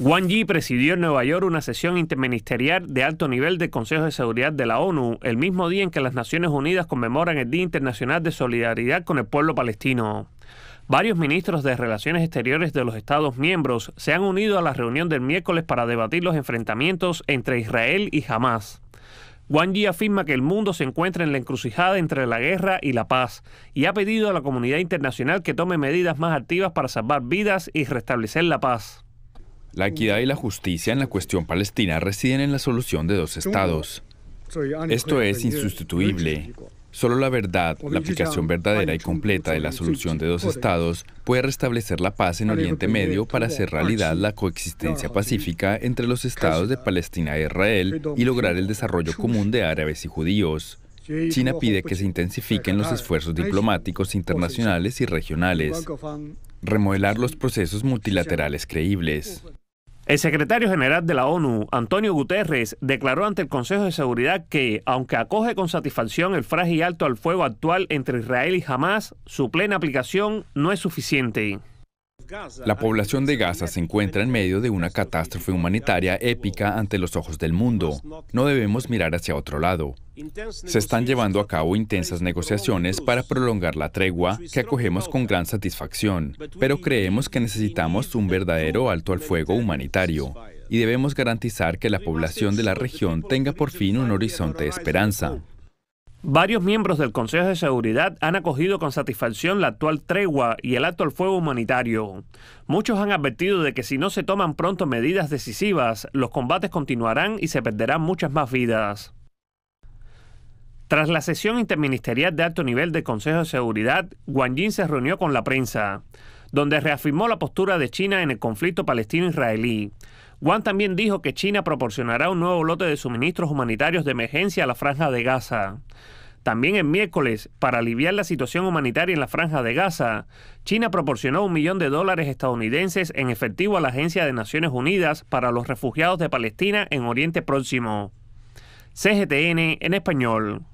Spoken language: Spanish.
Wang Yi presidió en Nueva York una sesión interministerial de alto nivel del Consejo de Seguridad de la ONU, el mismo día en que las Naciones Unidas conmemoran el Día Internacional de Solidaridad con el Pueblo Palestino. Varios ministros de Relaciones Exteriores de los Estados miembros se han unido a la reunión del miércoles para debatir los enfrentamientos entre Israel y Hamas. Wang Yi afirma que el mundo se encuentra en la encrucijada entre la guerra y la paz y ha pedido a la comunidad internacional que tome medidas más activas para salvar vidas y restablecer la paz. La equidad y la justicia en la cuestión palestina residen en la solución de dos estados. Esto es insustituible. Solo la verdad, la aplicación verdadera y completa de la solución de dos estados puede restablecer la paz en Oriente Medio para hacer realidad la coexistencia pacífica entre los estados de Palestina e Israel y lograr el desarrollo común de árabes y judíos. China pide pues que se intensifiquen los esfuerzos diplomáticos internacionales y regionales, remodelar los procesos multilaterales creíbles. El secretario general de la ONU, Antonio Guterres, declaró ante el Consejo de Seguridad que, aunque acoge con satisfacción el frágil alto al fuego actual entre Israel y Hamas, su plena aplicación no es suficiente. La población de Gaza se encuentra en medio de una catástrofe humanitaria épica ante los ojos del mundo. No debemos mirar hacia otro lado. Se están llevando a cabo intensas negociaciones para prolongar la tregua que acogemos con gran satisfacción, pero creemos que necesitamos un verdadero alto al fuego humanitario y debemos garantizar que la población de la región tenga por fin un horizonte de esperanza. Varios miembros del Consejo de Seguridad han acogido con satisfacción la actual tregua y el acto al fuego humanitario. Muchos han advertido de que si no se toman pronto medidas decisivas, los combates continuarán y se perderán muchas más vidas. Tras la sesión interministerial de alto nivel del Consejo de Seguridad, Wang Yin se reunió con la prensa, donde reafirmó la postura de China en el conflicto palestino-israelí Wang también dijo que China proporcionará un nuevo lote de suministros humanitarios de emergencia a la franja de Gaza. También el miércoles, para aliviar la situación humanitaria en la franja de Gaza, China proporcionó un millón de dólares estadounidenses en efectivo a la Agencia de Naciones Unidas para los Refugiados de Palestina en Oriente Próximo. CGTN en español.